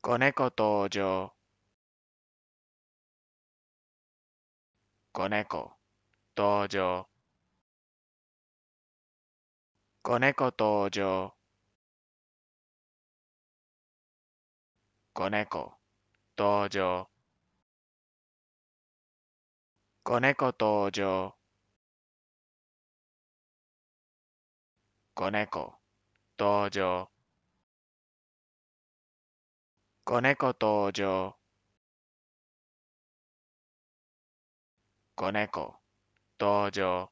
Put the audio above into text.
子猫登場子猫登場子猫登場子猫登場子猫登場子猫登場子猫登場子猫登場